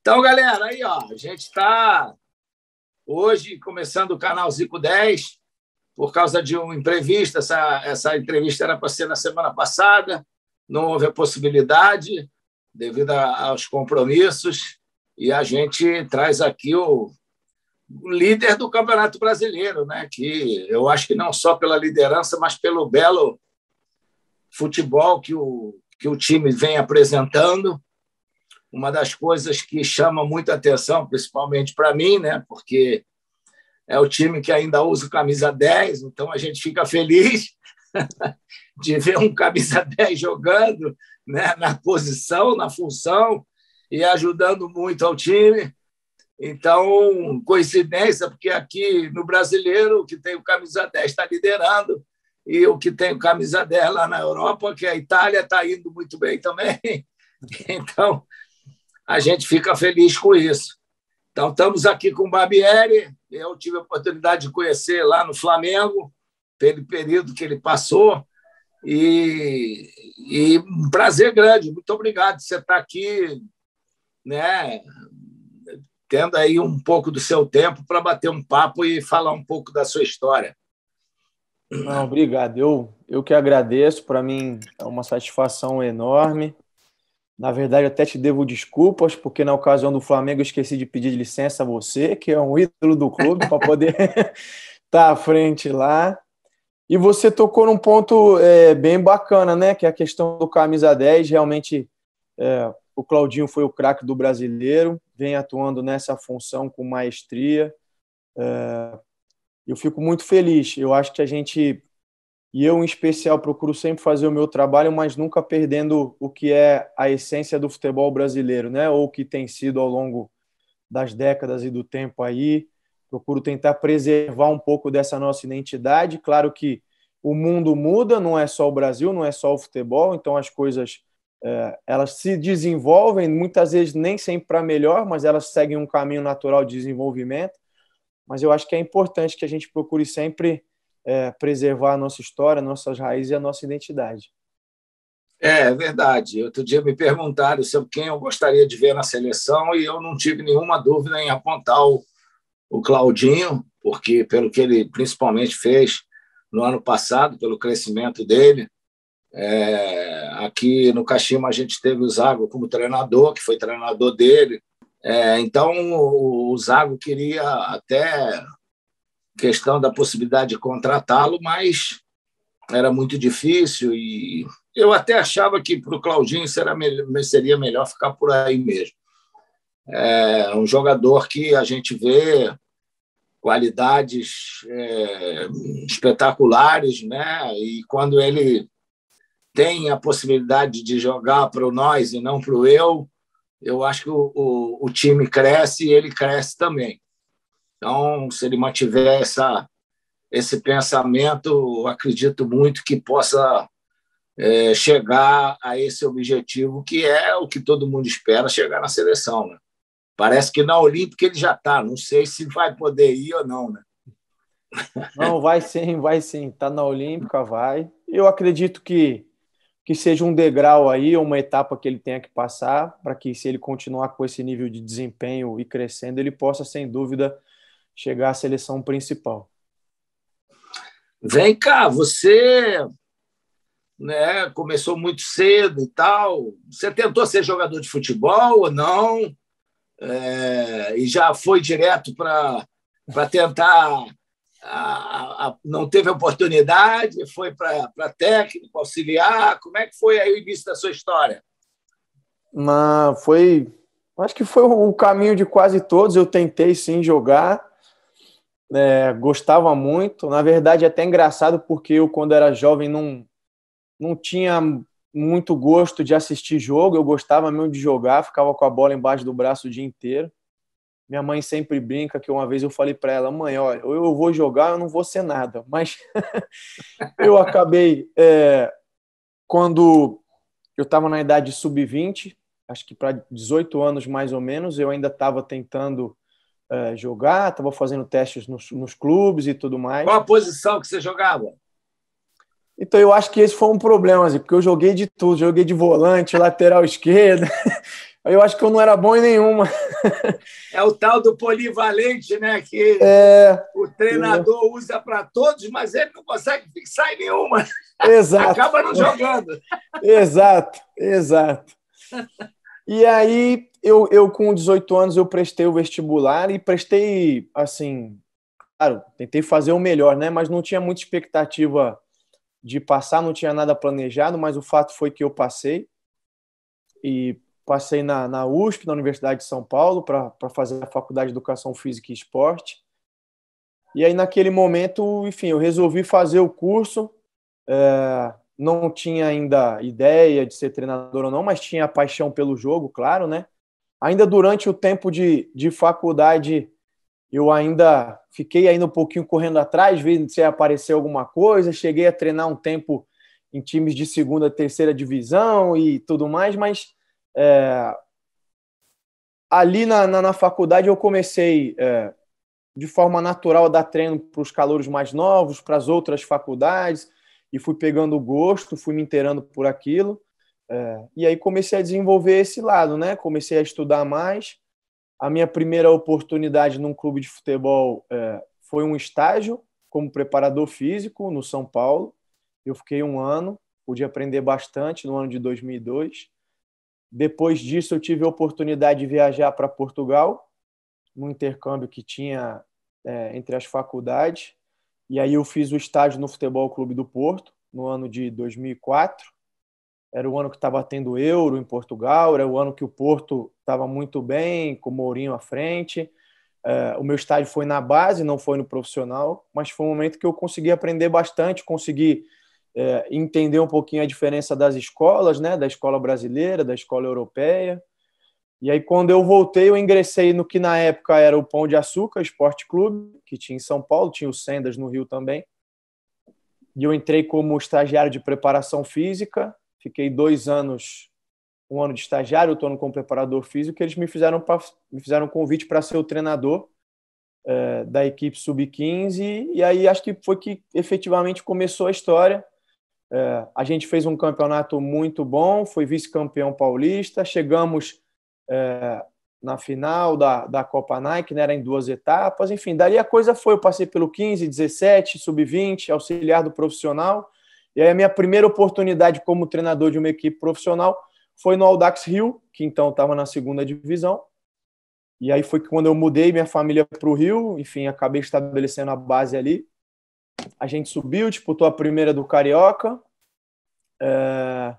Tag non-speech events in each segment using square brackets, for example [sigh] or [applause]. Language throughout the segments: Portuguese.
Então, galera, aí ó, a gente está hoje começando o canal Zico 10 por causa de um imprevisto. Essa, essa entrevista era para ser na semana passada, não houve a possibilidade devido a, aos compromissos e a gente traz aqui o, o líder do Campeonato Brasileiro, né? Que eu acho que não só pela liderança, mas pelo belo futebol que o, que o time vem apresentando uma das coisas que chama muita atenção, principalmente para mim, né? porque é o time que ainda usa camisa 10, então a gente fica feliz [laughs] de ver um camisa 10 jogando né? na posição, na função, e ajudando muito ao time. Então, coincidência, porque aqui no brasileiro, o que tem o camisa 10 está liderando, e o que tem o camisa 10 lá na Europa, que é a Itália está indo muito bem também. [laughs] Então, a gente fica feliz com isso. Então, estamos aqui com o Barbieri. Eu tive a oportunidade de conhecer lá no Flamengo, pelo período que ele passou. E, e um prazer grande. Muito obrigado por você estar aqui, né, tendo aí um pouco do seu tempo para bater um papo e falar um pouco da sua história. Não, obrigado. Eu, eu que agradeço. Para mim é uma satisfação enorme. Na verdade, até te devo desculpas, porque na ocasião do Flamengo eu esqueci de pedir licença a você, que é um ídolo do clube, para poder estar [laughs] tá à frente lá. E você tocou num ponto é, bem bacana, né? Que é a questão do camisa 10. Realmente, é, o Claudinho foi o craque do brasileiro, vem atuando nessa função com maestria. É, eu fico muito feliz. Eu acho que a gente e eu, em especial, procuro sempre fazer o meu trabalho, mas nunca perdendo o que é a essência do futebol brasileiro, né? Ou que tem sido ao longo das décadas e do tempo aí. Procuro tentar preservar um pouco dessa nossa identidade. Claro que o mundo muda, não é só o Brasil, não é só o futebol, então as coisas é, elas se desenvolvem, muitas vezes nem sempre para melhor, mas elas seguem um caminho natural de desenvolvimento. Mas eu acho que é importante que a gente procure sempre é, preservar a nossa história, nossas raízes e a nossa identidade. É, é verdade. Outro dia me perguntaram sobre quem eu gostaria de ver na seleção e eu não tive nenhuma dúvida em apontar o, o Claudinho, porque pelo que ele principalmente fez no ano passado, pelo crescimento dele, é, aqui no Caxima a gente teve o Zago como treinador, que foi treinador dele. É, então o Zago queria até questão da possibilidade de contratá-lo, mas era muito difícil e eu até achava que para o Claudinho seria melhor ficar por aí mesmo. É um jogador que a gente vê qualidades é, espetaculares, né? E quando ele tem a possibilidade de jogar para o nós e não para o eu, eu acho que o, o, o time cresce e ele cresce também. Então, se ele mantiver essa, esse pensamento, acredito muito que possa é, chegar a esse objetivo, que é o que todo mundo espera, chegar na seleção. Né? Parece que na Olímpica ele já está, não sei se vai poder ir ou não. Né? Não, vai sim, vai sim. Está na Olímpica, vai. Eu acredito que, que seja um degrau aí, uma etapa que ele tenha que passar, para que se ele continuar com esse nível de desempenho e crescendo, ele possa, sem dúvida, chegar à seleção principal. Vem cá, você né, começou muito cedo e tal. Você tentou ser jogador de futebol ou não? É, e já foi direto para tentar. A, a, não teve oportunidade, foi para técnico, auxiliar. Como é que foi aí o início da sua história? Na, foi. Acho que foi o caminho de quase todos. Eu tentei sim jogar. Né, gostava muito. Na verdade, é até engraçado, porque eu, quando era jovem, não, não tinha muito gosto de assistir jogo. Eu gostava mesmo de jogar, ficava com a bola embaixo do braço o dia inteiro. Minha mãe sempre brinca que uma vez eu falei para ela, mãe, olha, eu vou jogar, eu não vou ser nada. [laughs] Mas eu acabei, é, quando eu estava na idade sub-20, acho que para 18 anos mais ou menos, eu ainda estava tentando é, jogar, estava fazendo testes nos, nos, clubes e tudo mais. Qual a posição que você jogava? Então eu acho que esse foi um problema, assim, porque eu joguei de tudo, joguei de volante, lateral [laughs] esquerda. Eu acho que eu não era bom em nenhuma. É o tal do polivalente, né? Que é... o treinador usa para todos, mas ele não consegue fixar em nenhuma. Exato. Acaba não jogando. Exato, exato. E aí, eu, eu com 18 anos, eu prestei o vestibular e prestei, assim, claro, tentei fazer o melhor, né? Mas não tinha muita expectativa de passar, não tinha nada planejado, mas o fato foi que eu passei. E passei na, na USP, na Universidade de São Paulo, para fazer a Faculdade de Educação Física e Esporte. E aí, naquele momento, enfim, eu resolvi fazer o curso. É, não tinha ainda ideia de ser treinador ou não, mas tinha paixão pelo jogo, claro, né? Ainda durante o tempo de, de faculdade, eu ainda fiquei ainda um pouquinho correndo atrás, vendo se apareceu alguma coisa, cheguei a treinar um tempo em times de segunda, terceira divisão e tudo mais, mas é, ali na, na, na, faculdade eu comecei é, de forma natural a dar treino para os calouros mais novos, para as outras faculdades, e fui pegando gosto, fui me inteirando por aquilo. É, e aí comecei a desenvolver esse lado, né? Comecei a estudar mais. A minha primeira oportunidade num clube de futebol é, foi um estágio como preparador físico no São Paulo. Eu fiquei um ano, pude aprender bastante no ano de 2002. Depois disso, eu tive a oportunidade de viajar para Portugal, num intercâmbio que tinha é, entre as faculdades. E aí eu fiz o estágio no Futebol Clube do Porto, no ano de 2004. Era o ano que estava tendo euro em Portugal, era o ano que o Porto estava muito bem, com o Mourinho à frente. É, o meu estágio foi na base, não foi no profissional, mas foi um momento que eu consegui aprender bastante, consegui é, entender um pouquinho a diferença das escolas, né, da escola brasileira, da escola europeia. E aí, quando eu voltei, eu ingressei no que na época era o Pão de Açúcar Esporte Clube, que tinha em São Paulo, tinha o Sendas no Rio também. E eu entrei como estagiário de preparação física, fiquei dois anos, um ano de estagiário, estou no como preparador físico, eles me fizeram, pra, me fizeram um convite para ser o treinador é, da equipe sub-15, e aí acho que foi que efetivamente começou a história. É, a gente fez um campeonato muito bom, foi vice-campeão paulista, chegamos é, na final da, da Copa Nike, né? era em duas etapas, enfim, dali a coisa foi, eu passei pelo 15, 17, sub-20, auxiliar do profissional, e aí a minha primeira oportunidade como treinador de uma equipe profissional foi no Audax Rio, que então estava na segunda divisão, e aí foi quando eu mudei minha família para o Rio, enfim, acabei estabelecendo a base ali, a gente subiu, disputou a primeira do Carioca, é...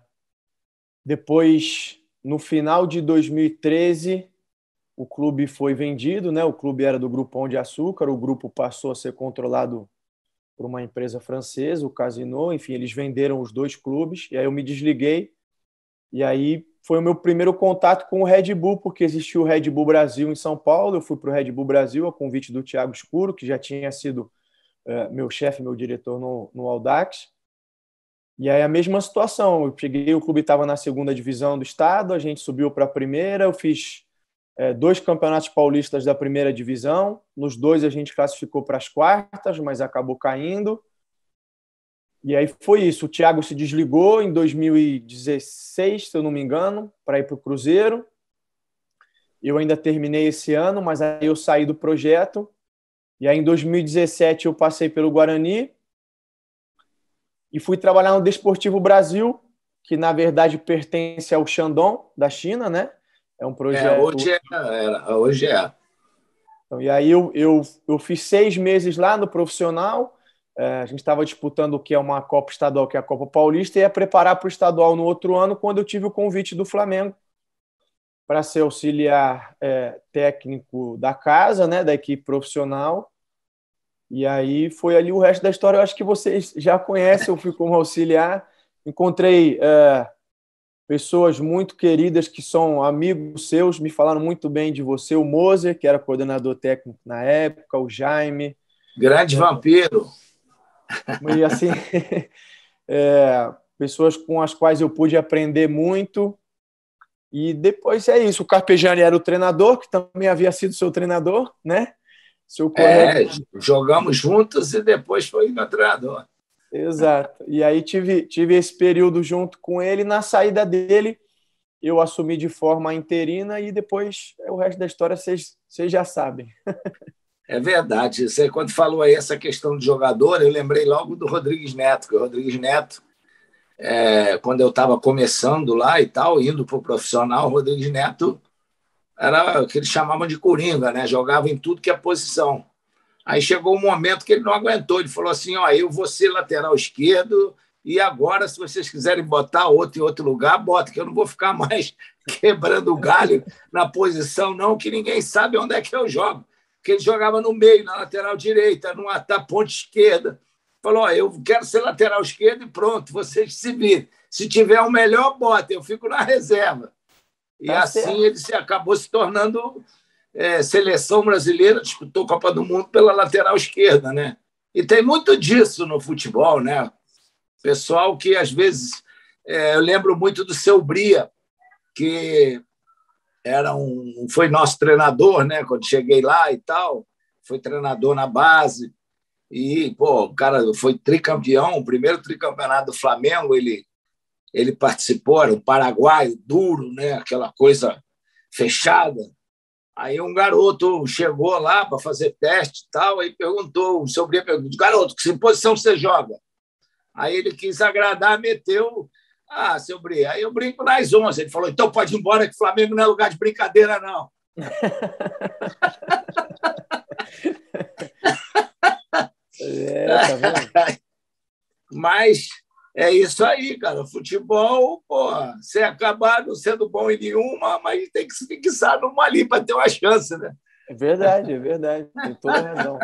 depois no final de 2013, o clube foi vendido, né? O clube era do Grupo onde de Açúcar, o grupo passou a ser controlado por uma empresa francesa, o Casino, enfim, eles venderam os dois clubes, e aí eu me desliguei, e aí foi o meu primeiro contato com o Red Bull, porque existia o Red Bull Brasil em São Paulo, eu fui para o Red Bull Brasil a convite do Thiago Escuro, que já tinha sido uh, meu chefe, meu diretor no, no Audax, e aí a mesma situação, eu cheguei, o clube estava na segunda divisão do estado, a gente subiu para a primeira, eu fiz é, dois campeonatos paulistas da primeira divisão, nos dois a gente classificou para as quartas, mas acabou caindo. E aí foi isso, o Thiago se desligou em 2016, se eu não me engano, para ir para o Cruzeiro. Eu ainda terminei esse ano, mas aí eu saí do projeto. E aí em 2017 eu passei pelo Guarani, e fui trabalhar no Desportivo Brasil, que na verdade pertence ao Shandong, da China, né? É um é, projeto. É, hoje é. Era, hoje é. Então, e aí eu, eu, eu fiz seis meses lá no profissional. É, a gente estava disputando o que é uma Copa Estadual, que é a Copa Paulista, e ia preparar para o estadual no outro ano, quando eu tive o convite do Flamengo para ser auxiliar é, técnico da casa, né, da equipe profissional. E aí foi ali o resto da história. Eu acho que vocês já conhecem. Eu fui como auxiliar, encontrei é, pessoas muito queridas que são amigos seus, me falaram muito bem de você. O Moser, que era coordenador técnico na época, o Jaime. Grande é, vampiro! E assim, [laughs] é, pessoas com as quais eu pude aprender muito. E depois é isso. O Carpegiani era o treinador, que também havia sido seu treinador, né? seu o É, jogamos juntos e depois foi encontrado. Exato. E aí tive, tive esse período junto com ele. Na saída dele, eu assumi de forma interina e depois é o resto da história vocês, vocês já sabem. É verdade. Você, quando falou aí essa questão de jogador, eu lembrei logo do Rodrigues Neto, que o Rodrigues Neto, é, quando eu estava começando lá e tal, indo para o profissional, o Rodrigues Neto era o que eles chamavam de coringa, né? Jogava em tudo que é posição. Aí chegou um momento que ele não aguentou. Ele falou assim: ó, eu vou ser lateral esquerdo, e agora, se vocês quiserem botar outro em outro lugar, bota, que eu não vou ficar [laughs] mais quebrando o galho na posição, não, que ninguém sabe onde é que eu jogo. Porque ele jogava no meio, na lateral direita, numa da ponte esquerda. Falou: ó, eu quero ser lateral esquerdo e pronto, vocês se virem. Se tiver o um melhor, bota, eu fico na reserva. E tá assim certo. ele se acabou se tornando é, seleção brasileira, disputou Copa do Mundo pela lateral esquerda, né? E tem muito disso no futebol, né? Pessoal que às vezes é, eu lembro muito do seu Bria, que era um, foi nosso treinador, né? Quando cheguei lá e tal, foi treinador na base. E, pô, o cara foi tricampeão, o primeiro tricampeonato do Flamengo, ele ele participou, era um paraguaio duro, né? aquela coisa fechada. Aí um garoto chegou lá para fazer teste e tal, aí perguntou, o seu perguntou, garoto, que posição você joga? Aí ele quis agradar, meteu, ah, seu Bri, aí eu brinco nas 11. Ele falou, então pode ir embora que Flamengo não é lugar de brincadeira, não. [laughs] é, tá [laughs] Mas é isso aí, cara. Futebol, porra, você acabar não sendo bom em nenhuma, mas tem que se fixar numa ali para ter uma chance, né? É verdade, é verdade. Tem toda razão.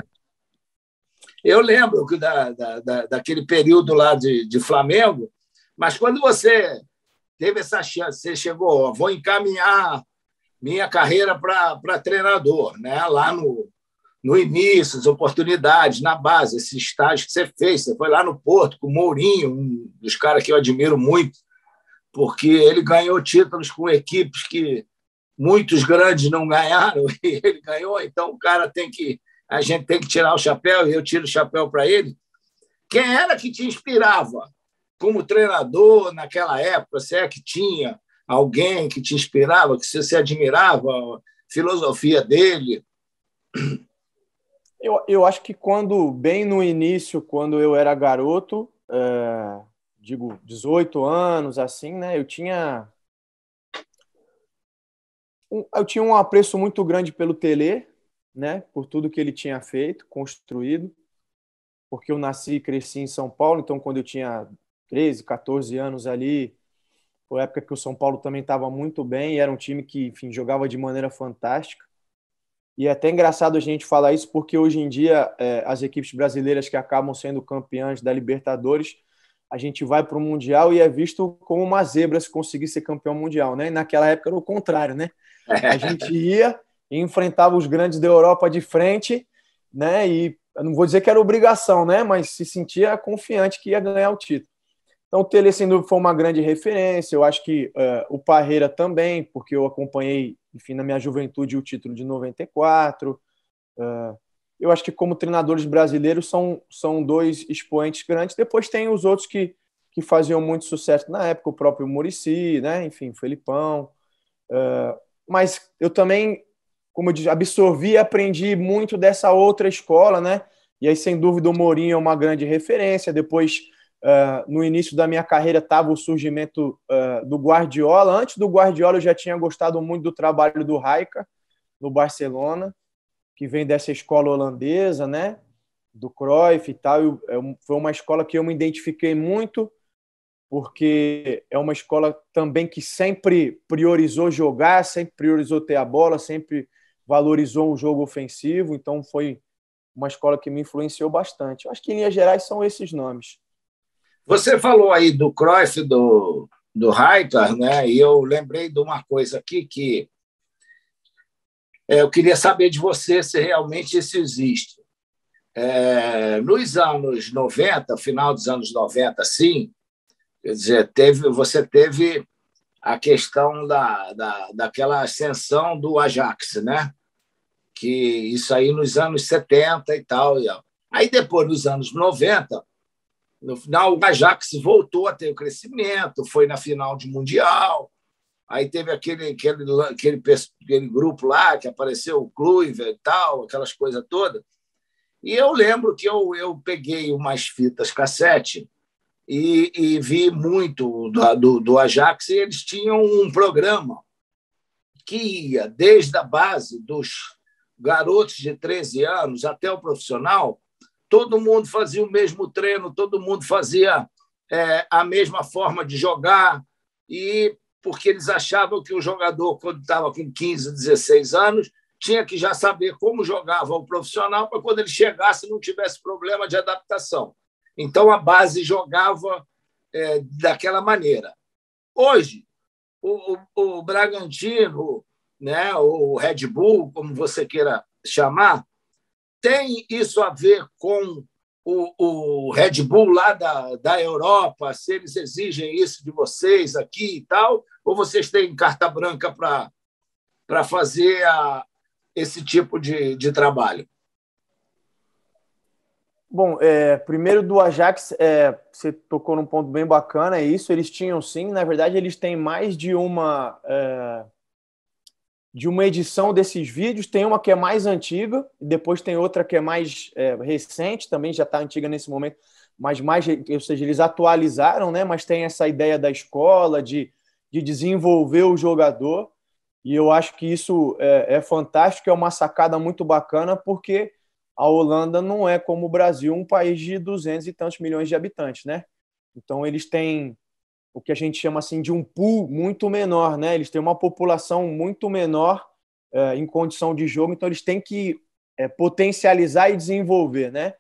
Eu lembro que da, da, daquele período lá de, de Flamengo, mas quando você teve essa chance, você chegou, ó, vou encaminhar minha carreira para treinador, né? lá no, no início, as oportunidades, na base, esse estágio que você fez. Você foi lá no Porto com o Mourinho, um dos caras que eu admiro muito, porque ele ganhou títulos com equipes que muitos grandes não ganharam [laughs] e ele ganhou. Então o cara tem que. A gente tem que tirar o chapéu e eu tiro o chapéu para ele. Quem era que te inspirava como treinador naquela época? Se é que tinha alguém que te inspirava, que você se admirava, a filosofia dele? Eu, eu acho que quando, bem no início, quando eu era garoto, é, digo, 18 anos, assim, né? Eu tinha. Um, eu tinha um apreço muito grande pelo Tele, né? Por tudo que ele tinha feito, construído. Porque eu nasci e cresci em São Paulo, então quando eu tinha 13, 14 anos ali, foi a época que o São Paulo também estava muito bem, e era um time que, enfim, jogava de maneira fantástica. E é até engraçado a gente falar isso, porque hoje em dia é, as equipes brasileiras que acabam sendo campeãs da Libertadores, a gente vai para o Mundial e é visto como uma zebra se conseguir ser campeão mundial, né? E naquela época era o contrário, né? A gente [laughs] ia e enfrentava os grandes da Europa de frente, né? E não vou dizer que era obrigação, né? Mas se sentia confiante que ia ganhar o título. Então, o Tele, sem dúvida, foi uma grande referência. Eu acho que uh, o Parreira também, porque eu acompanhei, enfim, na minha juventude, o título de 94. Uh, é, eu acho que, como treinadores brasileiros, são, são dois expoentes grandes. Depois tem os outros que, que faziam muito sucesso na época, o próprio Murici, né? enfim, o Felipão. Uh, mas eu também, como eu disse, absorvi e aprendi muito dessa outra escola, né? E aí, sem dúvida, o Mourinho é uma grande referência. Depois Uh, no início da minha carreira estava o surgimento uh, do Guardiola. Antes do Guardiola, eu já tinha gostado muito do trabalho do Raika, no Barcelona, que vem dessa escola holandesa, né? Do Cruyff e tal. Eu, é eu, foi uma escola que eu me identifiquei muito, porque é uma escola também que sempre priorizou jogar, sempre priorizou ter a bola, sempre valorizou um jogo ofensivo. Então, foi uma escola que me influenciou bastante. Eu acho que, em linhas gerais, são esses nomes. Você falou aí do Cruyff, do, do Rijkaard, né? e eu lembrei de uma coisa aqui que é, eu queria saber de você se realmente isso existe. É, nos anos 90, final dos anos 90, sim, quer dizer, teve, você teve a questão da, da, daquela ascensão do Ajax, né? que isso aí nos anos 70 e tal. Aí depois, nos anos 90, no final, o Ajax voltou a ter o crescimento, foi na final de Mundial. Aí teve aquele, aquele, aquele, aquele grupo lá que apareceu, o Kluiver e tal, aquelas coisas todas. E eu lembro que eu, eu peguei umas fitas cassete e, e vi muito do, do, do Ajax, e eles tinham um programa que ia desde a base dos garotos de 13 anos até o profissional, todo mundo fazia o mesmo treino, todo mundo fazia é, a mesma forma de jogar, e porque eles achavam que o jogador, quando estava com 15, 16 anos, tinha que já saber como jogava o profissional para quando ele chegasse não tivesse problema de adaptação. Então a base jogava é, daquela maneira. Hoje, o, o, o Bragantino, né, o Red Bull, como você queira chamar, tem isso a ver com o, o Red Bull lá da, da Europa, se eles exigem isso de vocês aqui e tal? Ou vocês têm carta branca para fazer a, esse tipo de, de trabalho? Bom, é, primeiro do Ajax, é, você tocou num ponto bem bacana, é isso. Eles tinham sim, na verdade, eles têm mais de uma. É de uma edição desses vídeos. Tem uma que é mais antiga, depois tem outra que é mais é, recente, também já está antiga nesse momento, mas mais, ou seja, eles atualizaram, né? Mas tem essa ideia da escola, de, de desenvolver o jogador. E eu acho que isso é, é fantástico, é uma sacada muito bacana, porque a Holanda não é como o Brasil, um país de 200 e tantos milhões de habitantes, né? Então eles têm o que a gente chama assim de um pool muito menor, né? Eles têm uma população muito menor é, em condição de jogo, então eles têm que é, potencializar e desenvolver, né?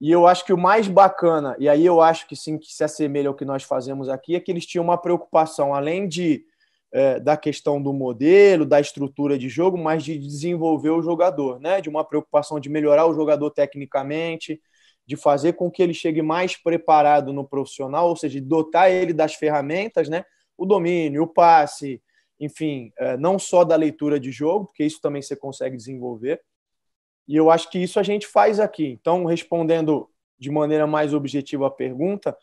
E eu acho que o mais bacana, e aí eu acho que sim, que se assemelha ao que nós fazemos aqui, é que eles tinham uma preocupação, além de é, da questão do modelo, da estrutura de jogo, mas de desenvolver o jogador, né? De uma preocupação de melhorar o jogador tecnicamente, de fazer com que ele chegue mais preparado no profissional, ou seja, dotar ele das ferramentas, né? o domínio, o passe, enfim, é, não só da leitura de jogo, porque isso também você consegue desenvolver. E eu acho que isso a gente faz aqui. Então, respondendo de maneira mais objetiva a pergunta,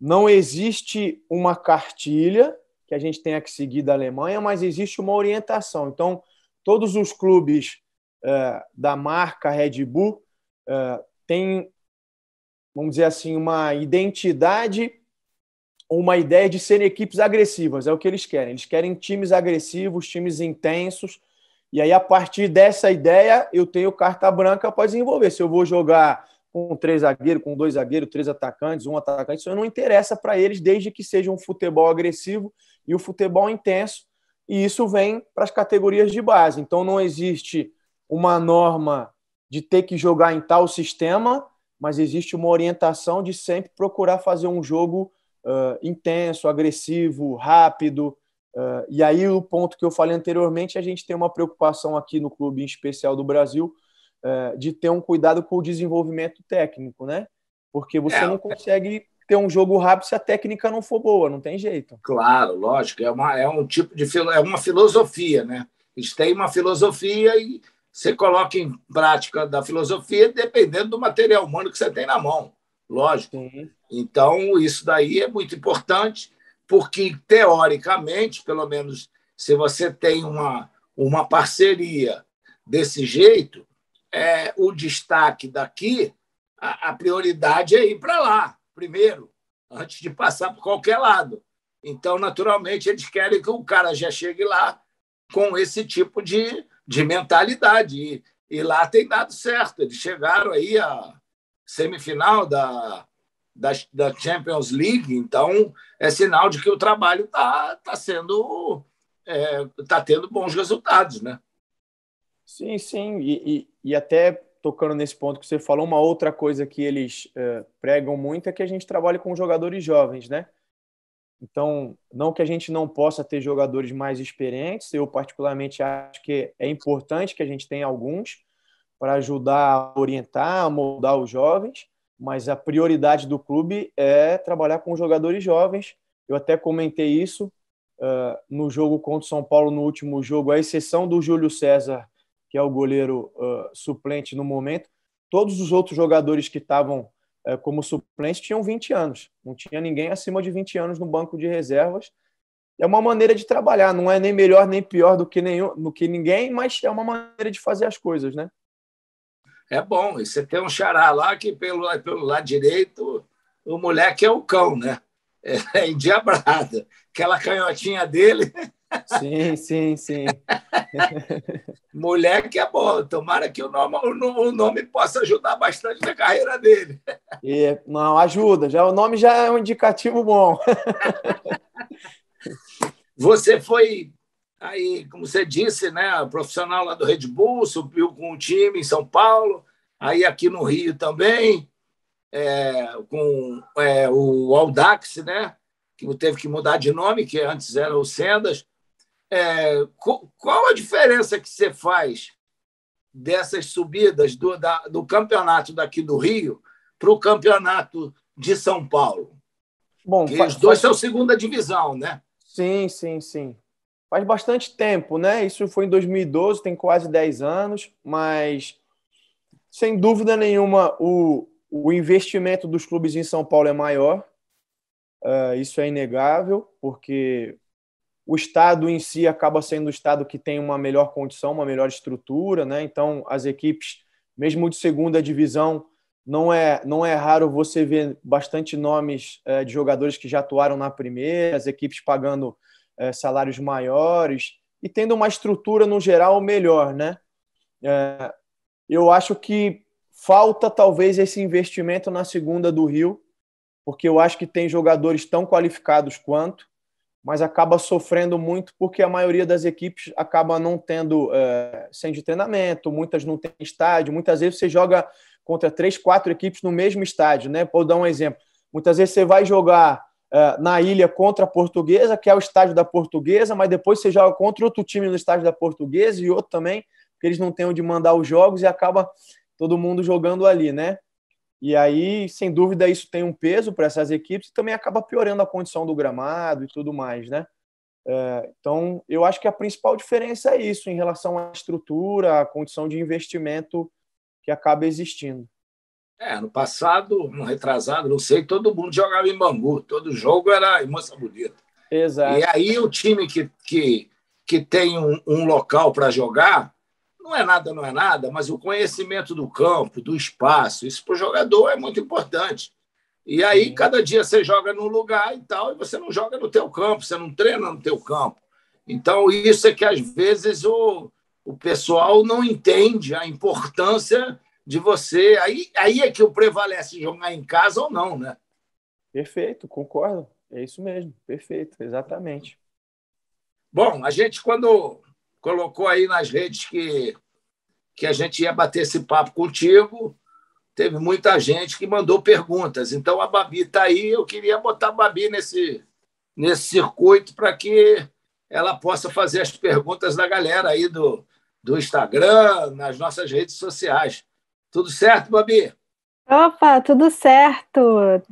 não existe uma cartilha que a gente tenha que seguir da Alemanha, mas existe uma orientação. Então, todos os clubes uh, da marca Red Bull uh, têm vamos dizer assim, uma identidade ou uma ideia de serem equipes agressivas. É o que eles querem. Eles querem times agressivos, times intensos. E aí, a partir dessa ideia, eu tenho carta branca para desenvolver. Se eu vou jogar com três zagueiros, com dois zagueiros, três atacantes, um atacante, isso não interessa para eles, desde que seja um futebol agressivo e o um futebol intenso. E isso vem para as categorias de base. Então, não existe uma norma de ter que jogar em tal sistema, mas existe uma orientação de sempre procurar fazer um jogo uh, intenso, agressivo, rápido. Uh, e aí, o ponto que eu falei anteriormente, a gente tem uma preocupação aqui no clube, em especial do Brasil, uh, de ter um cuidado com o desenvolvimento técnico, né? Porque você é, não consegue ter um jogo rápido se a técnica não for boa, não tem jeito. Claro, lógico, é, uma, é um tipo de é uma filosofia, né? Eles têm uma filosofia e você coloca em prática da filosofia dependendo do material humano que você tem na mão, lógico. Uhum. Então, isso daí é muito importante, porque, teoricamente, pelo menos, se você tem uma, uma parceria desse jeito, é, o destaque daqui, a, a prioridade é ir para lá, primeiro, antes de passar por qualquer lado. Então, naturalmente, eles querem que o cara já chegue lá com esse tipo de de mentalidade. E, e lá tem dado certo. Eles chegaram aí a semifinal da, da, da Champions League, então é sinal de que o trabalho está tá sendo está é, tá tendo bons resultados, né? Sim, sim. E, e, e, até tocando nesse ponto que você falou, uma outra coisa que eles é, pregam muito é que a gente trabalha com jogadores jovens, né? Então, não que a gente não possa ter jogadores mais experientes, eu particularmente acho que é importante que a gente tenha alguns para ajudar a orientar, a moldar os jovens, mas a prioridade do clube é trabalhar com jogadores jovens. Eu até comentei isso uh, no jogo contra o São Paulo, no último jogo, à exceção do Júlio César, que é o goleiro uh, suplente no momento, todos os outros jogadores que estavam é, como suplentes tinham 20 anos. Não tinha ninguém acima de 20 anos no banco de reservas. É uma maneira de trabalhar, não é nem melhor nem pior do que, nenhum, do que ninguém, mas é uma maneira de fazer as coisas, né? É bom, e você tem um xará lá que pelo, pelo lado direito o moleque é o cão, né? É, é, endiabrada. Aquela canhotinha dele. Sim, sim, sim. [laughs] Moleque é boa, Tomara que o nome, o nome possa ajudar bastante na carreira dele. E, não, ajuda. Já, o nome já é um indicativo bom. [laughs] Você foi aí, como você disse, né, profissional lá do Red Bull, subiu com o time em São Paulo, aí aqui no Rio também é, com é, o Aldax, né? que teve que mudar de nome, que antes era o Sendas. É, qual a diferença que você faz dessas subidas do, da, do campeonato daqui do Rio para o campeonato de São Paulo? Bom, faz, os dois faz... são segunda divisão, né? Sim, sim, sim. Faz bastante tempo, né? Isso foi em 2012, tem quase 10 anos, mas sem dúvida nenhuma o, o investimento dos clubes em São Paulo é maior, uh, isso é inegável, porque o Estado em si acaba sendo o Estado que tem uma melhor condição, uma melhor estrutura, né? então as equipes, mesmo de segunda divisão, não é, não é raro você ver bastante nomes eh, de jogadores que já atuaram na primeira, as equipes pagando eh, salários maiores e tendo uma estrutura, no geral, melhor. Né? eu acho que Falta talvez esse investimento na segunda do Rio, porque eu acho que tem jogadores tão qualificados quanto, mas acaba sofrendo muito porque a maioria das equipes acaba não tendo é, centro de treinamento, muitas não têm estádio, muitas vezes você joga contra três, quatro equipes no mesmo estádio, né? Vou dar um exemplo. Muitas vezes você vai jogar é, na ilha contra a portuguesa, que é o estádio da portuguesa, mas depois você joga contra outro time no estádio da portuguesa e outro também, porque eles não têm onde mandar os jogos e acaba todo mundo jogando ali, né? E aí, sem dúvida, isso tem um peso para essas equipes e também acaba piorando a condição do gramado e tudo mais, né? É, então, eu acho que a principal diferença é isso em relação à estrutura, à condição de investimento que acaba existindo. É, no passado, no retrasado, não sei, todo mundo jogava em Bangu, todo jogo era em Moça Bonita. Exato. E aí o time que, que, que tem um, um local para jogar não é nada, não é nada, mas o conhecimento do campo, do espaço, isso para o jogador é muito importante. E aí, cada dia você joga num lugar e tal, e você não joga no teu campo, você não treina no teu campo. Então, isso é que às vezes o, o pessoal não entende a importância de você. Aí, aí é que o prevalece jogar em casa ou não, né? Perfeito, concordo. É isso mesmo, perfeito, exatamente. Bom, a gente quando colocou aí nas redes que, que a gente ia bater esse papo contigo. Teve muita gente que mandou perguntas. Então a Babi está aí. Eu queria botar a Babi nesse, nesse circuito para que ela possa fazer as perguntas da galera aí do, do Instagram, nas nossas redes sociais. Tudo certo, Babi? Opa, tudo certo!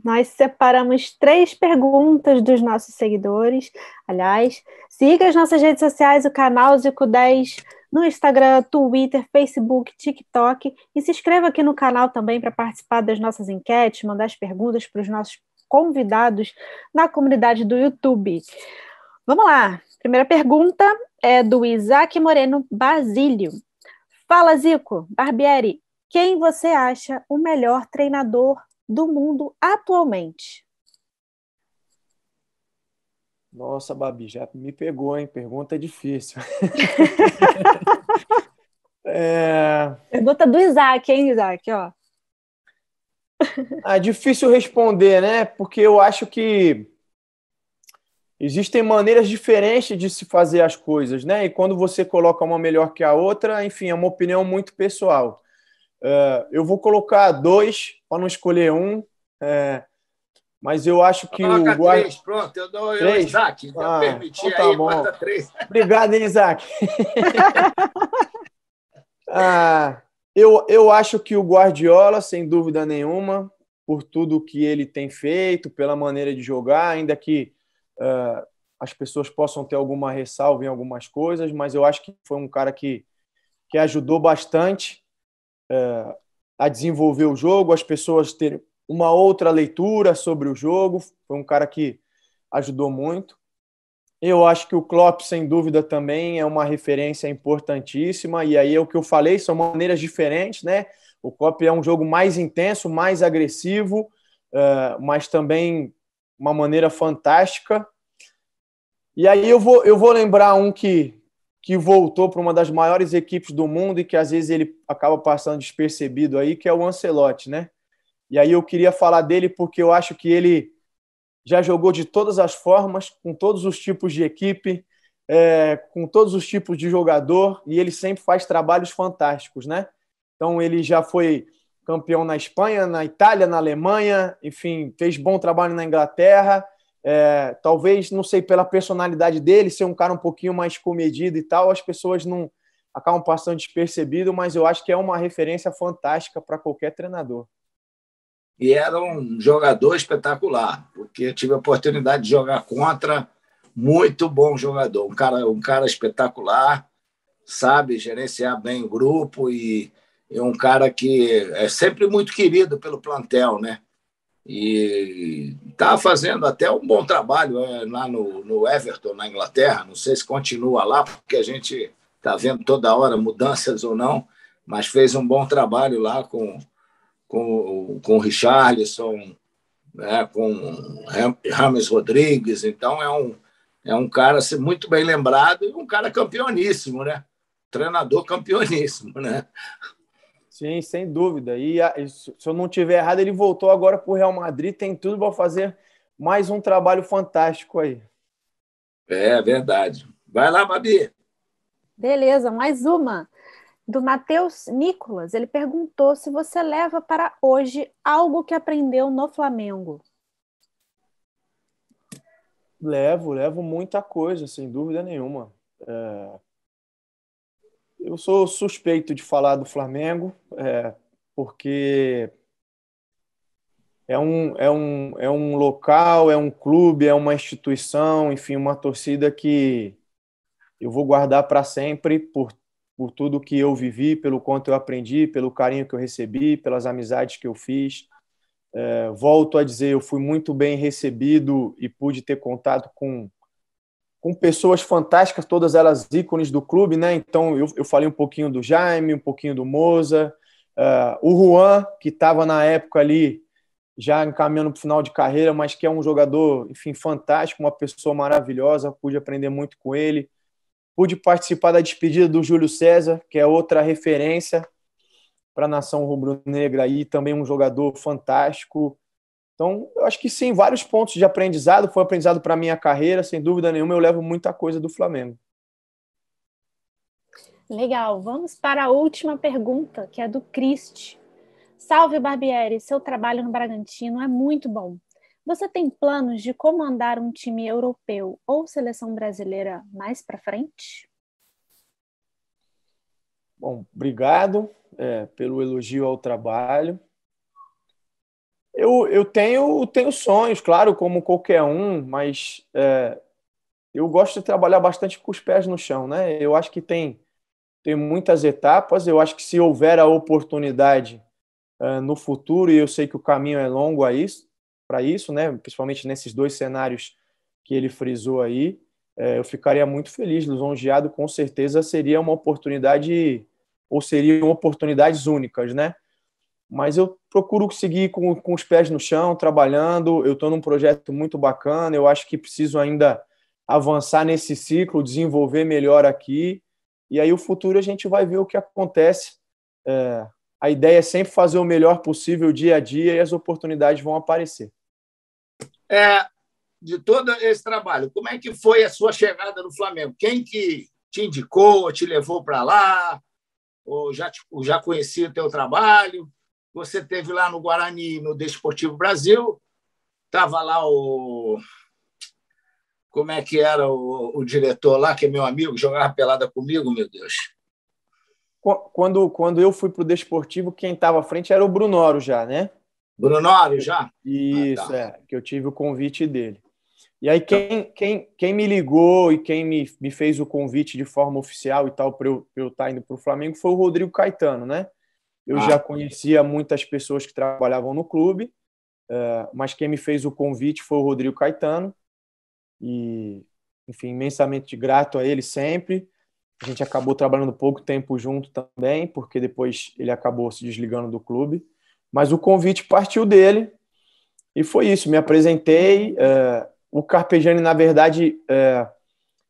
Nós separamos três perguntas dos nossos seguidores. Aliás, siga as nossas redes sociais, o canal Zico 10 no Instagram, Twitter, Facebook, TikTok e se inscreva aqui no canal também para participar das nossas enquetes, mandar as perguntas para os nossos convidados na comunidade do YouTube. Vamos lá. Primeira pergunta é do Isaac Moreno Basílio. Fala, Zico. Barbieri, quem você acha o melhor treinador do mundo atualmente? Nossa, Babi, já me pegou, hein? Pergunta difícil. [laughs] é... Pergunta do Isaac, hein, Isaac? Ó. Ah, difícil responder, né? Porque eu acho que existem maneiras diferentes de se fazer as coisas, né? E quando você coloca uma melhor que a outra, enfim, é uma opinião muito pessoal. É, eu vou colocar dois para não escolher um. É, mas eu acho que o Guarani. Três, pronto, eu dou três? Eu, Isaac. ah, permiti então tá aí, bom. três. [laughs] Obrigado, hein, Isaac. [laughs] ah, eu, eu acho que o Guardiola, sem dúvida nenhuma, por tudo que ele tem feito, pela maneira de jogar, ainda que uh, as pessoas possam ter alguma ressalva em algumas coisas, mas eu acho que foi um cara que, que ajudou bastante é, a desenvolver o jogo, as pessoas terem uma outra leitura sobre o jogo. Foi um cara que ajudou muito. Eu acho que o Klopp, sem dúvida, também é uma referência importantíssima. E aí é o que eu falei, são maneiras diferentes, né? O Klopp é um jogo mais intenso, mais agressivo, é, mas também uma maneira fantástica. E aí eu vou, eu vou lembrar um que, que voltou para uma das maiores equipes do mundo e que às vezes ele acaba passando despercebido aí, que é o Ancelotti, né? E aí eu queria falar dele porque eu acho que ele já jogou de todas as formas, com todos os tipos de equipe, é, com todos os tipos de jogador, e ele sempre faz trabalhos fantásticos, né? Então ele já foi campeão na Espanha, na Itália, na Alemanha, enfim, fez bom trabalho na Inglaterra, é, talvez, não sei, pela personalidade dele, ser um cara um pouquinho mais comedido e tal, as pessoas não acabam passando despercebido, mas eu acho que é uma referência fantástica para qualquer treinador. E era um jogador espetacular, porque eu tive a oportunidade de jogar contra muito bom jogador, um cara, um cara espetacular, sabe gerenciar bem o grupo e, e um cara que é sempre muito querido pelo plantel, né? e está fazendo até um bom trabalho é, lá no, no, Everton, na Inglaterra. Não sei se continua lá, porque a gente está vendo toda hora mudanças ou não, mas fez um bom trabalho lá com, com, com o Richarlison, né, com Rames Rodrigues. Então é um, é um cara assim, muito bem lembrado e um cara campeoníssimo, né? Treinador campeoníssimo, né? Sim, sem dúvida. E ah, se eu não tiver errado, ele voltou agora para o Real Madrid, tem tudo para fazer mais um trabalho fantástico aí. É, é verdade. Vai lá, Babi. Beleza, mais uma. Do Matheus Nicolas, ele perguntou se você leva para hoje algo que aprendeu no Flamengo. Levo, levo muita coisa, sem dúvida nenhuma. É, eu sou suspeito de falar do Flamengo, é, porque é um, é, um, é um local, é um clube, é uma instituição, enfim, uma torcida que eu vou guardar para sempre por, por tudo que eu vivi, pelo quanto eu aprendi, pelo carinho que eu recebi, pelas amizades que eu fiz. É, volto a dizer, eu fui muito bem recebido e pude ter contato com com pessoas fantásticas, todas elas ícones do clube, né? Então eu, eu falei um pouquinho do Jaime, um pouquinho do Moza, uh, o Juan, que estava na época ali já encaminhando para o final de carreira, mas que é um jogador, enfim, fantástico, uma pessoa maravilhosa, pude aprender muito com ele. Pude participar da despedida do Júlio César, que é outra referência para a nação rubro-negra aí também um jogador fantástico. Então, eu acho que sim, vários pontos de aprendizado, foi aprendizado para a minha carreira, sem dúvida nenhuma, eu levo muita coisa do Flamengo. Legal, vamos para a última pergunta, que é do Crist. Salve Barbieri, seu trabalho no Bragantino é muito bom. Você tem planos de comandar um time europeu ou seleção brasileira mais para frente? Bom, obrigado é, pelo elogio ao trabalho. Eu, eu tenho, tenho sonhos, claro, como qualquer um, mas é, eu gosto de trabalhar bastante com os pés no chão, né? Eu acho que tem, tem muitas etapas, eu acho que se houver a oportunidade é, no futuro, e eu sei que o caminho é longo a isso, para isso, né? Principalmente nesses dois cenários que ele frisou aí, é, eu ficaria muito feliz, lisonjeado, com certeza seria uma oportunidade, ou seriam oportunidades únicas, né? mas eu procuro seguir com, com os pés no chão, trabalhando. Eu estou num projeto muito bacana, eu acho que preciso ainda avançar nesse ciclo, desenvolver melhor aqui. E aí, o futuro, a gente vai ver o que acontece. É, a ideia é sempre fazer o melhor possível dia a dia e as oportunidades vão aparecer. É, de todo esse trabalho, como é que foi a sua chegada no Flamengo? Quem que te indicou, te levou para lá? Ou já, tipo, já conhecia o teu trabalho? Você teve lá no Guarani, no Desportivo Brasil, estava lá o como é que era o, o, diretor lá, que é meu amigo, jogava pelada comigo, meu Deus. Quando, quando eu fui para o Desportivo, quem estava à frente era o Brunoro já, né? Brunoro já? Isso, ah, tá. é, que eu tive o convite dele. E aí quem, quem, quem me ligou e quem me, me fez o convite de forma oficial e tal para eu estar tá indo para o Flamengo foi o Rodrigo Caetano, né? Eu ah. já conhecia muitas pessoas que trabalhavam no clube, é, mas quem me fez o convite foi o Rodrigo Caetano. E, enfim, imensamente grato a ele sempre. A gente acabou trabalhando pouco tempo junto também, porque depois ele acabou se desligando do clube. Mas o convite partiu dele e foi isso. Me apresentei. É, o Carpegiani, na verdade, é,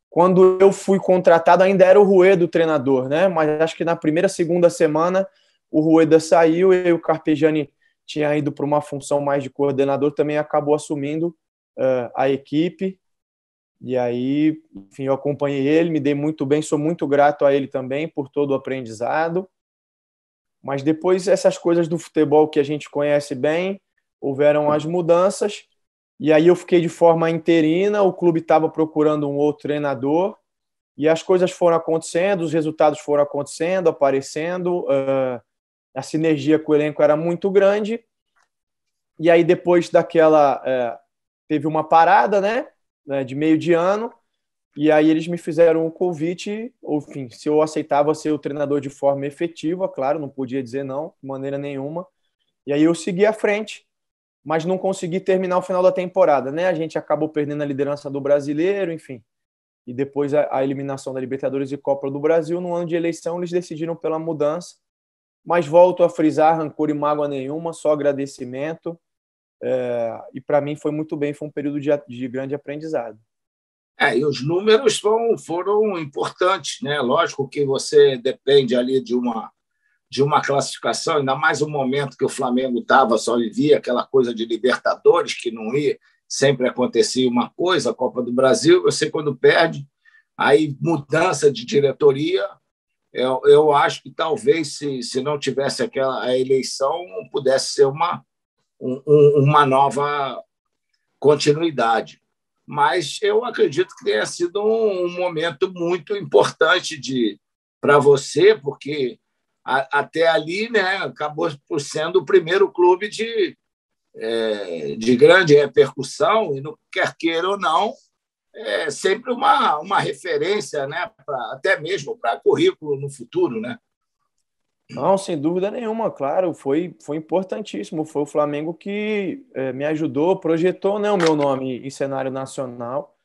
quando eu fui contratado, ainda era o ruê o treinador, né? Mas acho que na primeira, segunda semana o Rueda saiu e o Carpegiani tinha ido para uma função mais de coordenador, também acabou assumindo uh, a equipe. E aí, enfim, eu acompanhei ele, me dei muito bem, sou muito grato a ele também por todo o aprendizado. Mas depois, essas coisas do futebol que a gente conhece bem, houveram as mudanças, e aí eu fiquei de forma interina. O clube estava procurando um outro treinador, e as coisas foram acontecendo, os resultados foram acontecendo, aparecendo. Uh, a sinergia com o elenco era muito grande. E aí, depois daquela. É, teve uma parada, né? né de meio de ano. E aí eles me fizeram o um convite, ou, enfim, se eu aceitava ser o treinador de forma efetiva, claro, não podia dizer não, de maneira nenhuma. E aí eu segui à frente, mas não consegui terminar o final da temporada, né? A gente acabou perdendo a liderança do brasileiro, enfim. E depois a, a eliminação da Libertadores e Copa do Brasil, no ano de eleição, eles decidiram pela mudança mas volto a frisar rancor e mágoa nenhuma, só agradecimento. É, e para mim foi muito bem, foi um período de, de grande aprendizado. É, e os números foram, foram importantes, né? Lógico que você depende ali de uma de uma classificação, ainda mais o momento que o Flamengo estava, só vivia aquela coisa de Libertadores que não ia, sempre acontecia uma coisa, a Copa do Brasil, você quando perde, aí mudança de diretoria, eu, eu acho que talvez, se, se não tivesse aquela a eleição, pudesse ser uma, um, uma nova continuidade. Mas eu acredito que tenha sido um, um momento muito importante de para você, porque a, até ali né, acabou por sendo o primeiro clube de, é, de grande repercussão, e não quer queira ou não, é sempre uma, uma referência, né, pra, até mesmo para currículo no futuro, né? Não, sem dúvida nenhuma, claro, foi, foi importantíssimo. Foi o Flamengo que é, me ajudou, projetou né, o meu nome em cenário nacional.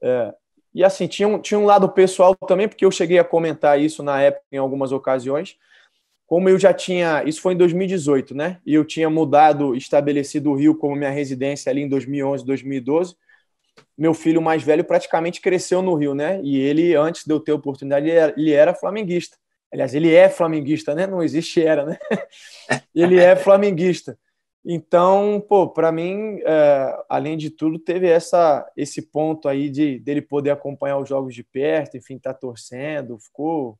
É, e assim, tinha um, tinha um lado pessoal também, porque eu cheguei a comentar isso na época em algumas ocasiões. Como eu já tinha, isso foi em 2018, né? E eu tinha mudado, estabelecido o Rio como minha residência ali em 2011, 2012 meu filho mais velho praticamente cresceu no Rio, né? E ele, antes de eu ter oportunidade, ele era, ele era flamenguista. Aliás, ele é flamenguista, né? Não existe era, né? [laughs] ele é flamenguista. Então, pô, para mim, é, além de tudo, teve essa, esse ponto aí de dele poder acompanhar os jogos de perto, enfim, tá torcendo, ficou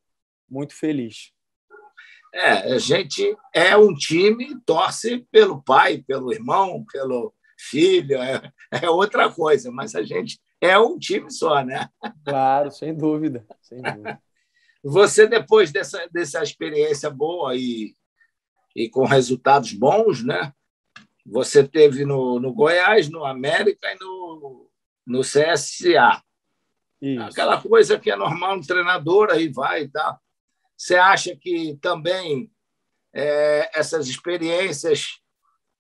muito feliz. É, a gente é um time, torce pelo pai, pelo irmão, pelo filho, é, é outra coisa, mas a gente é um time só, né? Claro, sem dúvida, sem dúvida. Você, depois dessa, dessa experiência boa e, e com resultados bons, né? Você teve no, no Goiás, no América e no, no CSA. Isso. Aquela coisa que é normal um treinador aí vai e tá? tal. Você acha que também é, essas experiências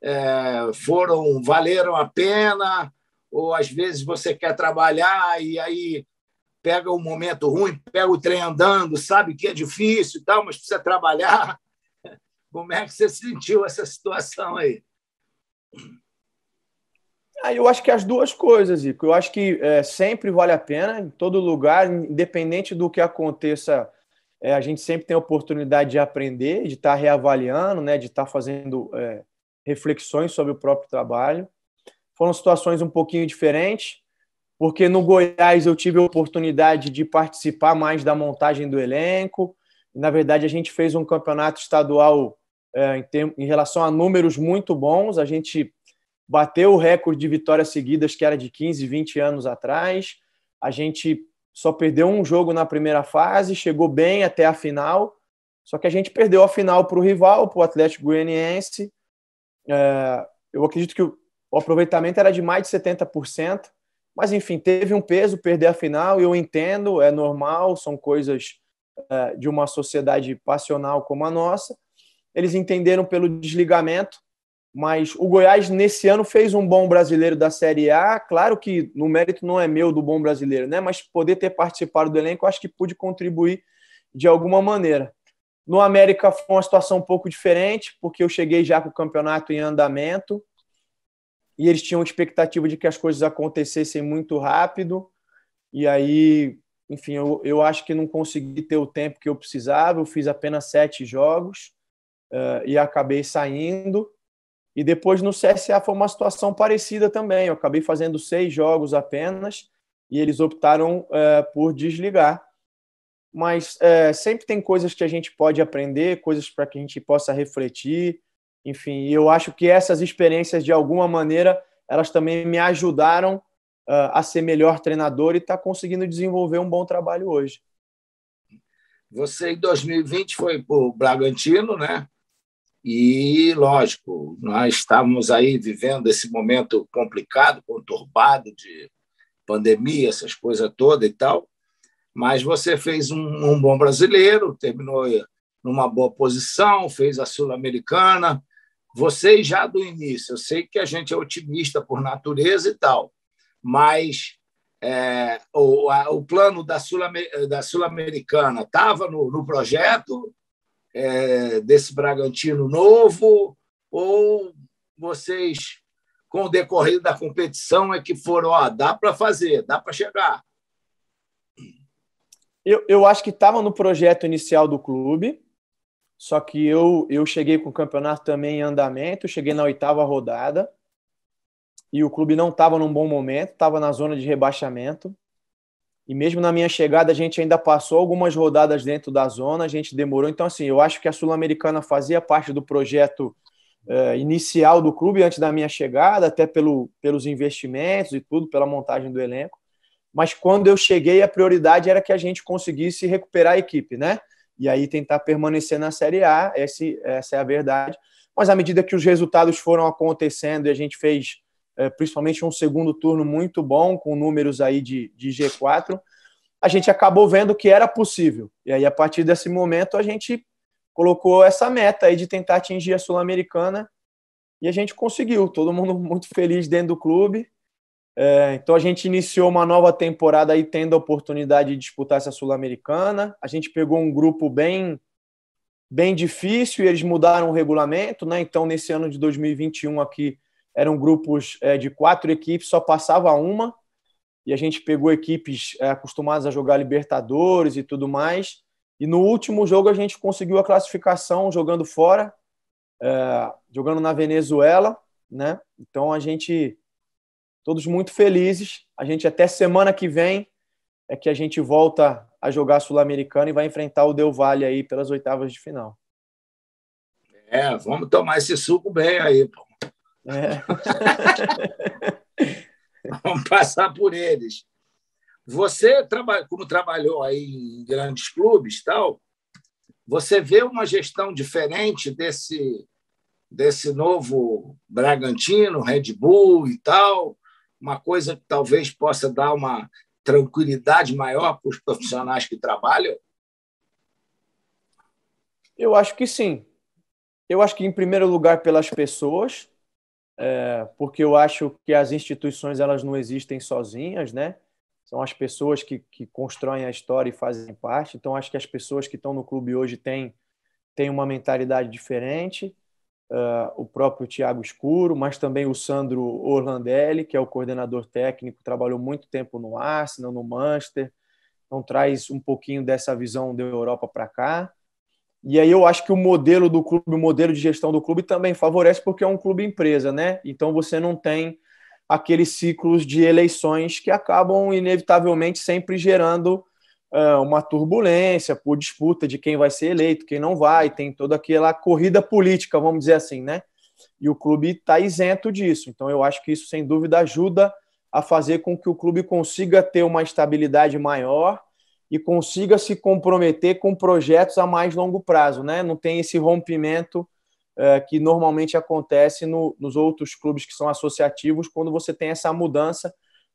é, foram valeram a pena, ou às vezes você quer trabalhar e aí pega um momento ruim, pega o trem andando, sabe que é difícil e tal, mas precisa trabalhar. [laughs] Como é que você sentiu essa situação aí? Ah, eu acho que as duas coisas, Ico. Eu acho que é, sempre vale a pena, em todo lugar, independente do que aconteça, é, a gente sempre tem a oportunidade de aprender, de estar tá reavaliando, né, de estar tá fazendo é, reflexões sobre o próprio trabalho. Foram situações um pouquinho diferentes, porque no Goiás eu tive a oportunidade de participar mais da montagem do elenco. Na verdade, a gente fez um campeonato estadual é, em, term... em relação a números muito bons. A gente bateu o recorde de vitórias seguidas, que era de 15, 20 anos atrás. A gente só perdeu um jogo na primeira fase, chegou bem até a final. Só que a gente perdeu a final para o rival, para o Atlético Goianiense, é, eu acredito que o, aproveitamento era de mais de 70%, mas enfim, teve um peso perder a final, eu entendo, é normal, são coisas é, de uma sociedade passional como a nossa. Eles entenderam pelo desligamento, mas o Goiás nesse ano fez um bom brasileiro da Série A. Claro que no mérito não é meu do bom brasileiro, né? Mas poder ter participado do elenco, acho que pude contribuir de alguma maneira. No América foi uma situação um pouco diferente, porque eu cheguei já com o campeonato em andamento e eles tinham expectativa de que as coisas acontecessem muito rápido. E aí, enfim, eu, eu acho que não consegui ter o tempo que eu precisava. Eu fiz apenas sete jogos uh, e acabei saindo. E depois no CSA foi uma situação parecida também. Eu acabei fazendo seis jogos apenas e eles optaram uh, por desligar mas é, sempre tem coisas que a gente pode aprender, coisas para que a gente possa refletir. Enfim, eu acho que essas experiências, de alguma maneira, elas também me ajudaram uh, a ser melhor treinador e estar tá conseguindo desenvolver um bom trabalho hoje. Você, em 2020, foi para o Bragantino, né? E, lógico, nós estávamos aí vivendo esse momento complicado, conturbado de pandemia, essas coisas todas e tal. Mas você fez um, um bom brasileiro, terminou numa boa posição, fez a Sul-Americana. Vocês já do início, eu sei que a gente é otimista por natureza e tal, mas é, o, a, o, plano da Sul-Americana Sul estava no, no, projeto é, desse Bragantino novo ou vocês, com o decorrer da competição, é que foram, ó, dá para fazer, dá para chegar? Eu, eu acho que estava no projeto inicial do clube, só que eu, eu cheguei com o campeonato também em andamento, cheguei na oitava rodada, e o clube não estava num bom momento, estava na zona de rebaixamento. E mesmo na minha chegada, a gente ainda passou algumas rodadas dentro da zona, a gente demorou. Então, assim, eu acho que a Sul-Americana fazia parte do projeto eh, inicial do clube antes da minha chegada, até pelo, pelos investimentos e tudo, pela montagem do elenco mas quando eu cheguei, a prioridade era que a gente conseguisse recuperar a equipe, né? E aí tentar permanecer na Série A, esse, essa é a verdade. Mas à medida que os resultados foram acontecendo e a gente fez é, principalmente um segundo turno muito bom, com números aí de, de G4, a gente acabou vendo que era possível. E aí, a partir desse momento, a gente colocou essa meta aí de tentar atingir a Sul-Americana e a gente conseguiu. Todo mundo muito feliz dentro do clube é, então a gente iniciou uma nova temporada aí tendo a oportunidade de disputar essa Sul-Americana. A gente pegou um grupo bem bem difícil e eles mudaram o regulamento, né? Então nesse ano de 2021 aqui eram grupos é, de quatro equipes, só passava uma e a gente pegou equipes é, acostumadas a jogar Libertadores e tudo mais. E no último jogo a gente conseguiu a classificação jogando fora, é, jogando na Venezuela, né? Então a gente todos muito felizes. A gente até semana que vem é que a gente volta a jogar sul americano e vai enfrentar o Del Valle aí pelas oitavas de final. É, vamos tomar esse suco bem aí, pô. É. [laughs] vamos passar por eles. Você, como trabalhou aí em grandes clubes tal, você vê uma gestão diferente desse, desse novo Bragantino, Red Bull e tal? uma coisa que talvez possa dar uma tranquilidade maior para os profissionais que trabalham? Eu acho que sim. Eu acho que, em primeiro lugar, pelas pessoas, é, porque eu acho que as instituições elas não existem sozinhas, né? São as pessoas que, que constroem a história e fazem parte. Então, acho que as pessoas que estão no clube hoje têm, têm uma mentalidade diferente uh, o próprio Tiago Escuro, mas também o Sandro Orlandelli, que é o coordenador técnico, trabalhou muito tempo no Arsenal, no Manchester, então traz um pouquinho dessa visão da Europa para cá. E aí eu acho que o modelo do clube, o modelo de gestão do clube também favorece porque é um clube empresa, né? Então você não tem aqueles ciclos de eleições que acabam inevitavelmente sempre gerando ah, uma turbulência por disputa de quem vai ser eleito, quem não vai, tem toda aquela corrida política, vamos dizer assim, né? E o clube está isento disso. Então, eu acho que isso, sem dúvida, ajuda a fazer com que o clube consiga ter uma estabilidade maior e consiga se comprometer com projetos a mais longo prazo, né? Não tem esse rompimento é, que normalmente acontece no, nos outros clubes que são associativos, quando você tem essa mudança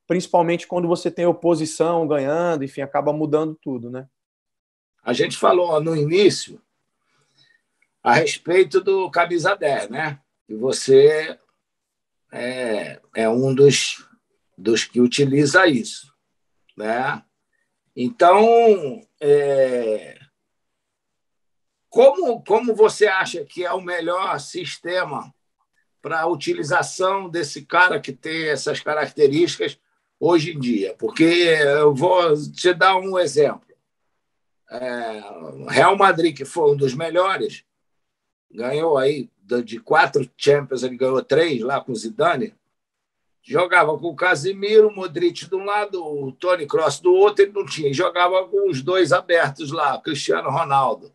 principalmente quando você tem oposição ganhando, enfim, acaba mudando tudo, né? A gente falou no início a respeito do camisa 10, né? E você é, é um dos, dos que utiliza isso, né? Então, é, como, como você acha que é o melhor sistema para a utilização desse cara que tem essas características hoje em dia, porque eu vou te dar um exemplo. É, Real Madrid, que foi um dos melhores, ganhou aí de quatro Champions, ele ganhou três lá com Zidane. Jogava com o Casimiro, o Modric de um lado, o Tony Cross do outro, ele não tinha. jogava com os dois abertos lá, Cristiano Ronaldo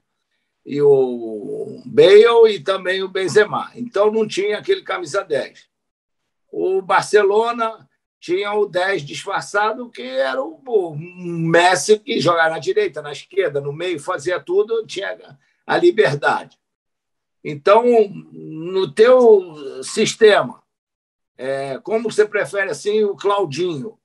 e o Bale e também o Benzema. Então não tinha aquele camisa 10. O Barcelona tinha o 10 disfarçado, que era o, o Messi que jogava na direita, na esquerda, no meio, fazia tudo, tinha a liberdade. Então, no teu sistema, é, como você prefere assim o Claudinho?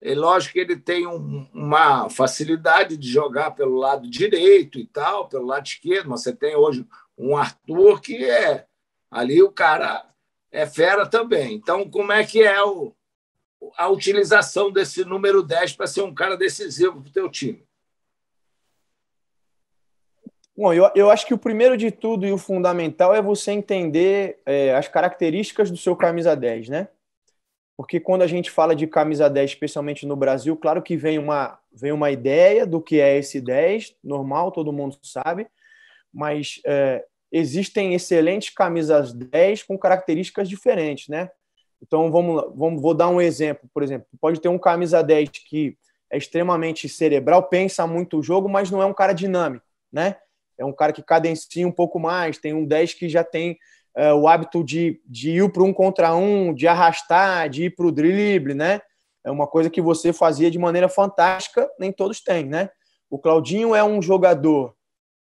É lógico que ele tem um, uma facilidade de jogar pelo lado direito e tal, pelo lado esquerdo, mas você tem hoje um Arthur que é ali o cara é fera também. Então, como é que é o, a utilização desse número 10 para ser um cara decisivo para o teu time? Bom, eu, eu acho que o primeiro de tudo e o fundamental é você entender é, as características do seu camisa 10, né? Porque quando a gente fala de camisa 10, especialmente no Brasil, claro que vem uma, vem uma ideia do que é esse 10, normal, todo mundo sabe, mas é, existem excelentes camisas 10 com características diferentes, né? Então, vamos, vamos vou dar um exemplo, por exemplo. Pode ter um camisa 10 que é extremamente cerebral, pensa muito o jogo, mas não é um cara dinâmico, né? É um cara que cadencia um pouco mais, tem um 10 que já tem é, o hábito de, de ir para um contra um, de arrastar, de ir para o drible, né? É uma coisa que você fazia de maneira fantástica, nem todos têm, né? O Claudinho é um jogador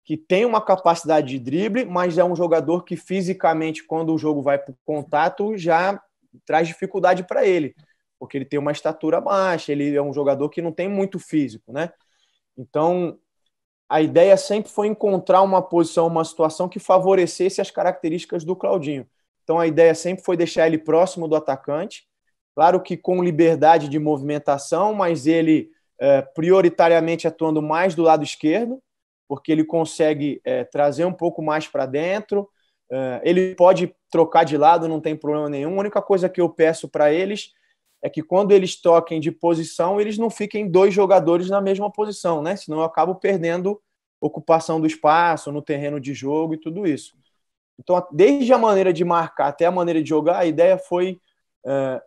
que tem uma capacidade de drible, mas é um jogador que fisicamente, quando o jogo vai para o contato, já traz dificuldade para ele, porque ele tem uma estatura baixa, ele é um jogador que não tem muito físico, né? Então, a ideia sempre foi encontrar uma posição, uma situação que favorecesse as características do Claudinho. Então, a ideia sempre foi deixar ele próximo do atacante, claro que com liberdade de movimentação, mas ele é, prioritariamente atuando mais do lado esquerdo, porque ele consegue é, trazer um pouco mais para dentro, ah, ele pode trocar de lado, não tem problema nenhum. A única coisa que eu peço para eles é que quando eles toquem de posição, eles não fiquem dois jogadores na mesma posição, né? Senão eu acabo perdendo ocupação do espaço, no terreno de jogo e tudo isso. Então, desde a maneira de marcar até a maneira de jogar, a ideia foi uh,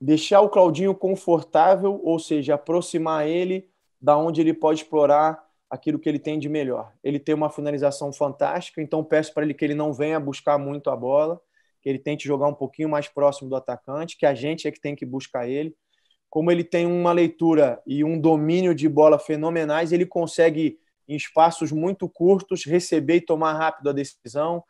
deixar o Claudinho confortável, ou seja, aproximar ele da onde ele pode explorar aquilo que ele tem de melhor. Ele tem uma finalização fantástica, então peço para ele que ele não venha buscar muito a bola, que ele tente jogar um pouquinho mais próximo do atacante, que a gente é que tem que buscar ele. Como ele tem uma leitura e um domínio de bola fenomenais, ele consegue, em espaços muito curtos, receber e tomar rápido a decisão,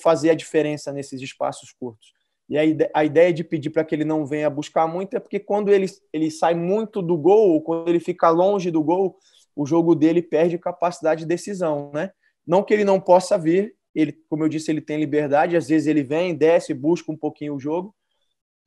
fazer a diferença nesses espaços curtos. E a ideia de pedir para que ele não venha buscar muito é porque quando ele, ele sai muito do gol, quando ele fica longe do gol, o jogo dele perde capacidade de decisão, né? Não que ele não possa vir, ele, como eu disse, ele tem liberdade, às vezes ele vem, desce, busca um pouquinho o jogo,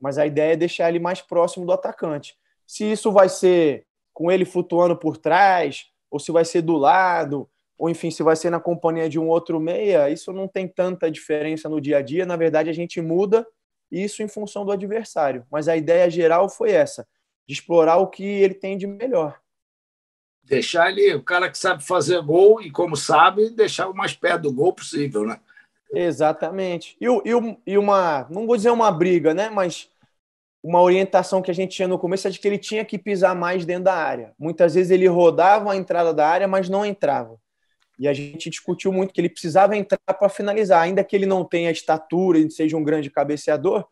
mas a ideia é deixar ele mais próximo do atacante. Se isso vai ser com ele flutuando por trás, ou se vai ser do lado, ou enfim, se vai ser na companhia de um outro meia, isso não tem tanta diferença no dia a dia. Na verdade, a gente muda isso em função do adversário. Mas a ideia geral foi essa: de explorar o que ele tem de melhor. Deixar ele, o cara que sabe fazer gol e como sabe, deixar o mais perto do gol possível, né? Exatamente. E, e, e uma, não vou dizer uma briga, né? Mas uma orientação que a gente tinha no começo é de que ele tinha que pisar mais dentro da área. Muitas vezes ele rodava a entrada da área, mas não entrava. E a gente discutiu muito que ele precisava entrar para finalizar, ainda que ele não tenha estatura e seja um grande cabeceador,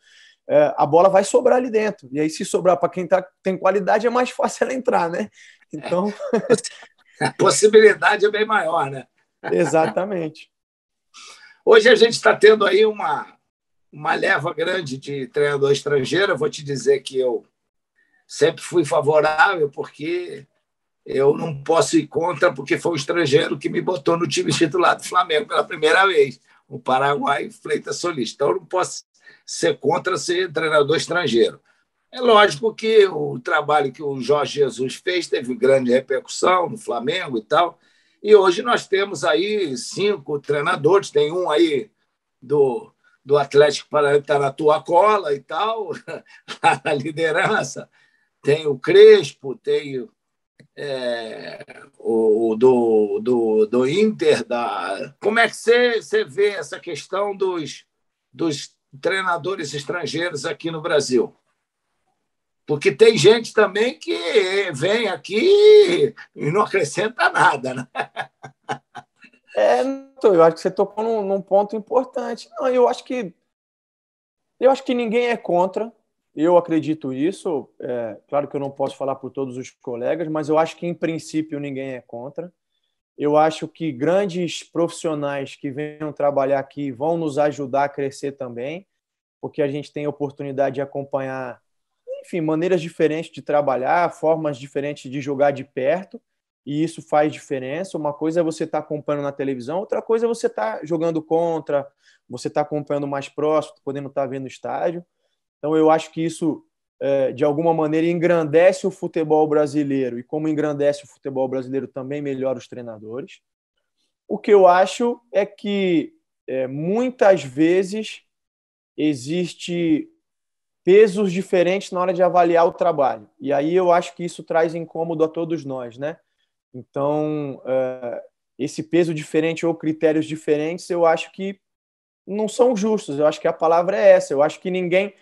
eh, a bola vai sobrar ali dentro. E aí, se sobrar para quem tá, tem qualidade, é mais fácil [laughs] ela entrar, né? É. Então. a possibilidade é bem maior, né? Exatamente. Hoje a gente está tendo aí uma, uma leva grande de treinador estrangeiro. Eu vou te dizer que eu sempre fui favorável, porque eu não posso ir contra, porque foi um estrangeiro que me botou no time titular do Flamengo pela primeira vez, o Paraguai Freitas Solista. Então, eu não posso ser contra ser treinador estrangeiro. É lógico que o trabalho que o Jorge Jesus fez teve grande repercussão no Flamengo e tal. E hoje nós temos aí cinco treinadores, tem um aí do, do Atlético Paranaense está na tua cola e tal, [laughs] tá a liderança. Tem o Crespo, tem é, o, do, do, do Inter. Da... Como é que você, você vê essa questão dos, dos treinadores estrangeiros aqui no Brasil? Porque tem gente também que vem aqui e não acrescenta nada, né? É, eu acho que você tocou num, num ponto importante. Não, eu acho que eu acho que ninguém é contra. Eu acredito isso. É, claro que eu não posso falar por todos os colegas, mas eu acho que em princípio ninguém é contra. Eu acho que grandes profissionais que venham trabalhar aqui vão nos ajudar a crescer também, porque a gente tem a oportunidade de acompanhar enfim, maneiras diferentes de trabalhar, formas diferentes de jogar de perto, e isso faz diferença. Uma coisa é você estar tá acompanhando na televisão, outra coisa é você estar tá jogando contra, você estar tá acompanhando mais próximo, podendo estar tá vendo o estádio. Então, eu acho que isso, é, de alguma maneira, engrandece o futebol brasileiro, e como engrandece o futebol brasileiro, também melhora os treinadores. O que eu acho é que é, muitas vezes existe pesos diferentes na hora de avaliar o trabalho. E aí eu acho que isso traz incômodo a todos nós, né? Então, é, esse peso diferente ou critérios diferentes, eu acho que não são justos. Eu acho que a palavra é essa. Eu acho que ninguém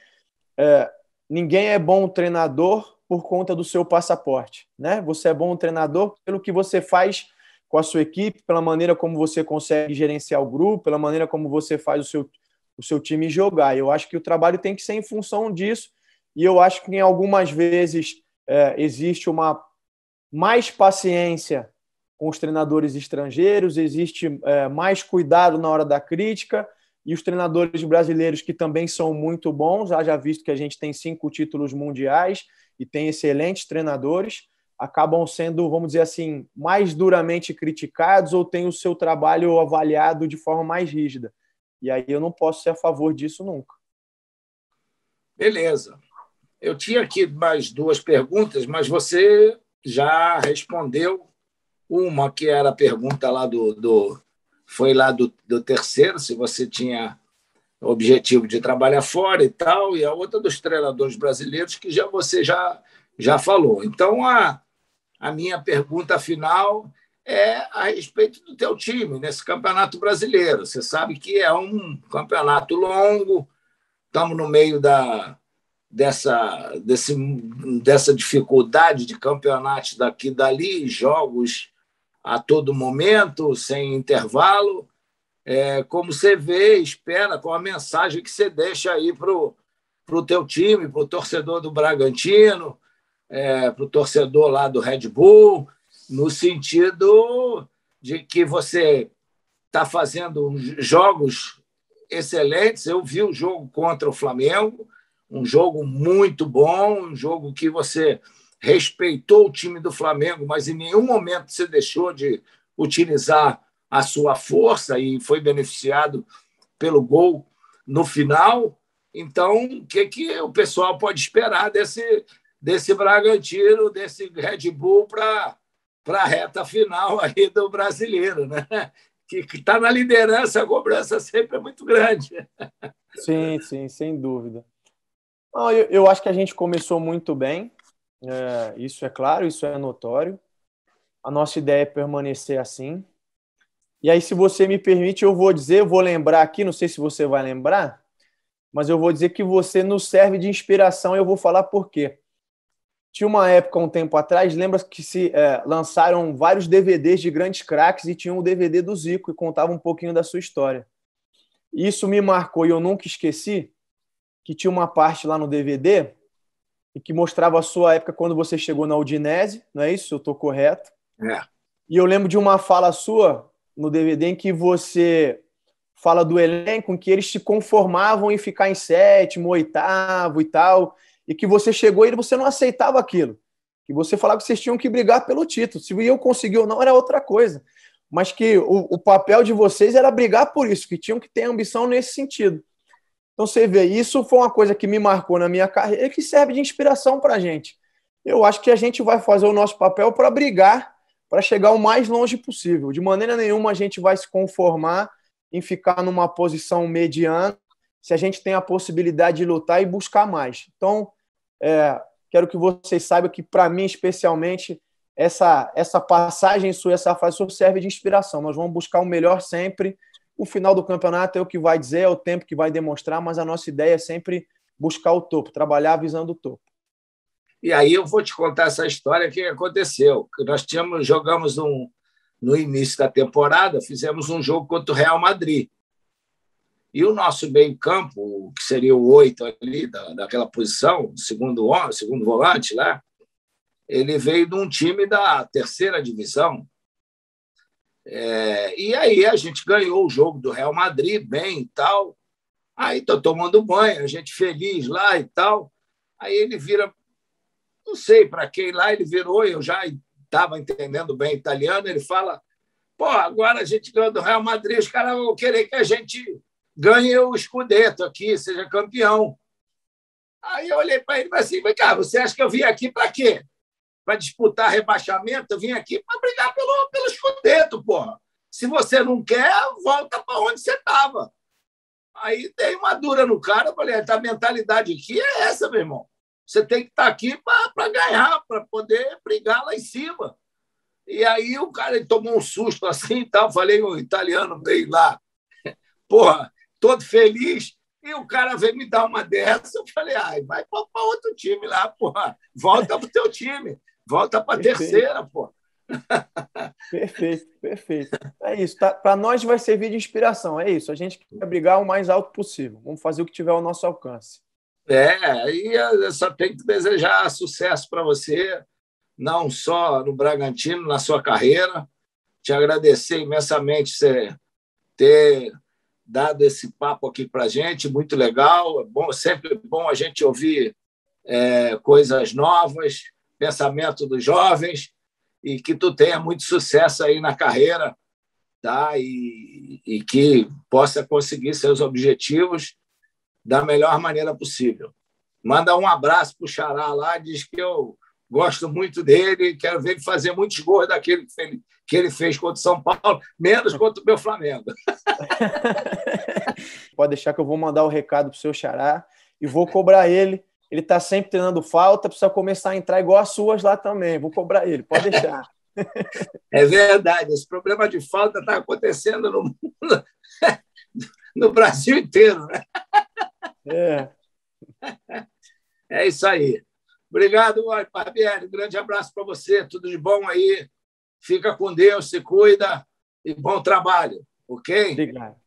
é, ninguém é bom treinador por conta do seu passaporte, né? Você é bom treinador pelo que você faz com a sua equipe, pela maneira como você consegue gerenciar o grupo, pela maneira como você faz o seu o seu time jogar. Eu acho que o trabalho tem que ser em função disso, e eu acho que em algumas vezes é, existe uma mais paciência com os treinadores estrangeiros, existe é, mais cuidado na hora da crítica, e os treinadores brasileiros que também são muito bons, haja visto que a gente tem cinco títulos mundiais e tem excelentes treinadores, acabam sendo, vamos dizer assim, mais duramente criticados ou têm o seu trabalho avaliado de forma mais rígida. E aí eu não posso ser a favor disso nunca. Beleza. Eu tinha aqui mais duas perguntas, mas você já respondeu uma que era a pergunta lá do, do foi lá do, do terceiro, se você tinha objetivo de trabalhar fora e tal, e a outra dos treinadores brasileiros que já você já já falou. Então a a minha pergunta final é a respeito do teu time nesse campeonato brasileiro. Você sabe que é um campeonato longo, estamos no meio da, dessa, desse, dessa dificuldade de campeonatos daqui e dali, jogos a todo momento, sem intervalo. É, como você vê, espera, qual a mensagem que você deixa aí para o teu time, para o torcedor do Bragantino, é, para o torcedor lá do Red Bull, no sentido de que você está fazendo jogos excelentes. Eu vi o jogo contra o Flamengo, um jogo muito bom, um jogo que você respeitou o time do Flamengo, mas em nenhum momento você deixou de utilizar a sua força e foi beneficiado pelo gol no final. Então, o que, que o pessoal pode esperar desse, desse Bragantino, desse Red Bull para para a reta final aí do brasileiro, né? que está na liderança, a cobrança sempre é muito grande. Sim, sim, sem dúvida. Não, eu, eu, acho que a gente começou muito bem, é, isso é claro, isso é notório. A nossa ideia é permanecer assim. E aí, se você me permite, eu vou dizer, eu vou lembrar aqui, não sei se você vai lembrar, mas eu vou dizer que você nos serve de inspiração e eu vou falar por quê. Tinha uma época, um tempo atrás, lembra que se é, lançaram vários DVDs de grandes craques e tinha um DVD do Zico e contava um pouquinho da sua história. Isso me marcou e eu nunca esqueci que tinha uma parte lá no DVD e que mostrava a sua época quando você chegou na Udinese, não é isso? Eu estou correto? É. E eu lembro de uma fala sua no DVD em que você fala do elenco em que eles se conformavam em ficar em sétimo, oitavo e tal, e que você chegou e você não aceitava aquilo. Que você falava que vocês tinham que brigar pelo título. Se eu conseguir ou não, era outra coisa. Mas que o, o papel de vocês era brigar por isso, que tinham que ter ambição nesse sentido. Então você vê, isso foi uma coisa que me marcou na minha carreira e que serve de inspiração para a gente. Eu acho que a gente vai fazer o nosso papel para brigar, para chegar o mais longe possível. De maneira nenhuma a gente vai se conformar em ficar numa posição mediana se a gente tem a possibilidade de lutar e buscar mais. Então, é, quero que vocês saibam que, para mim, especialmente, essa, essa passagem sua, essa frase sua serve de inspiração. Nós vamos buscar o melhor sempre. O final do campeonato é o que vai dizer, é o tempo que vai demonstrar, mas a nossa ideia é sempre buscar o topo, trabalhar visando o topo. E aí eu vou te contar essa história que aconteceu. Nós tínhamos, jogamos um, no início da temporada, fizemos um jogo contra o Real Madrid. E o nosso meio campo, que seria o oito ali, da, daquela posição, segundo, segundo volante lá, ele veio de um time da terceira divisão. É, e aí a gente ganhou o jogo do Real Madrid, bem e tal. Aí estou tomando banho, a gente feliz lá e tal. Aí ele vira, não sei para quem lá, ele virou, eu já estava entendendo bem italiano, ele fala, pô, agora a gente ganhou do Real Madrid, os caras vão querer que a gente ganhe o escudeto aqui, seja campeão. Aí eu olhei para ele e falei assim: cá, você acha que eu vim aqui para quê? Para disputar rebaixamento? Eu vim aqui para brigar pelo, pelo escudeto, porra. Se você não quer, volta para onde você estava. Aí dei uma dura no cara, falei: a mentalidade aqui é essa, meu irmão. Você tem que estar tá aqui para ganhar, para poder brigar lá em cima. E aí o cara tomou um susto assim e tal. Falei um italiano veio lá. [laughs] Porra, todo feliz, e o cara veio me dar uma dessa. Eu falei, ai, vai para outro time lá, porra. Volta para o teu time, volta para a terceira, porra. perfeito, perfeito. É isso. Tá? Para nós vai servir de inspiração, é isso. A gente quer brigar o mais alto possível. Vamos fazer o que tiver ao nosso alcance. É, aí eu só tenho que desejar sucesso para você, não só no Bragantino, na sua carreira. Te agradecer imensamente você ter dado esse papo aqui para a gente, muito legal. É bom, sempre bom a gente ouvir é, coisas novas, pensamento dos jovens, e que tu tenha muito sucesso aí na carreira, tá? E, e que possa conseguir seus objetivos da melhor maneira possível. Manda um abraço para o Xará lá, diz que eu gosto muito dele, quero ver ele fazer muitos gols daquele que ele que ele fez contra o São Paulo, menos [laughs] contra o meu Flamengo. Pode deixar que eu vou mandar o um recado para o seu Xará e vou cobrar ele. Ele está sempre treinando falta, precisa começar a entrar igual as suas lá também. Vou cobrar ele, pode deixar. [laughs] [laughs] É verdade, esse problema de falta está acontecendo no mundo, no Brasil inteiro. Né? É. É isso aí. Obrigado, Barbieri. Um grande abraço para você. Tudo de bom aí. Fica com Deus, se cuida e bom trabalho, ok? Obrigado.